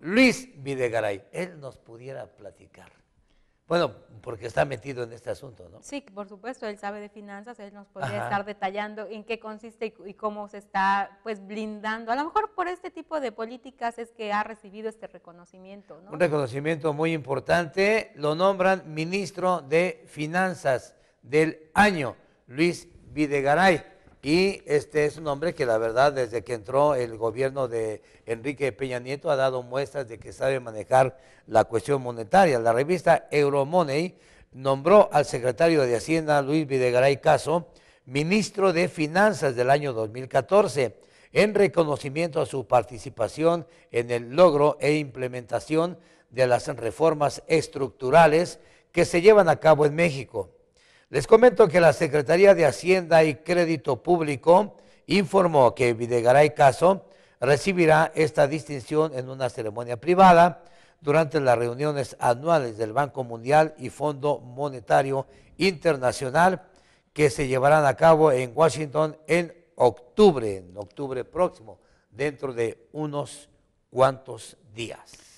Luis Videgaray, él nos pudiera platicar. Bueno, porque está metido en este asunto, ¿no? Sí, por supuesto, él sabe de finanzas, él nos podría estar detallando en qué consiste y, y, cómo se está pues blindando. A lo mejor por este tipo de políticas es que ha recibido este reconocimiento, ¿no? Un reconocimiento muy importante, lo nombran ministro de Finanzas del año, Luis Videgaray. Y este es un hombre que la verdad desde que entró el gobierno de Enrique Peña Nieto ha dado muestras de que sabe manejar la cuestión monetaria. La revista Euromoney nombró al secretario de Hacienda Luis Videgaray Caso ministro de Finanzas del año 2014 en reconocimiento a su participación en el logro e implementación de las reformas estructurales que se llevan a cabo en México. Les comento que la Secretaría de Hacienda y Crédito Público informó que Videgaray Caso recibirá esta distinción en una ceremonia privada durante las reuniones anuales del Banco Mundial y Fondo Monetario Internacional que se llevarán a cabo en Washington en octubre, en octubre próximo, dentro de unos cuantos días.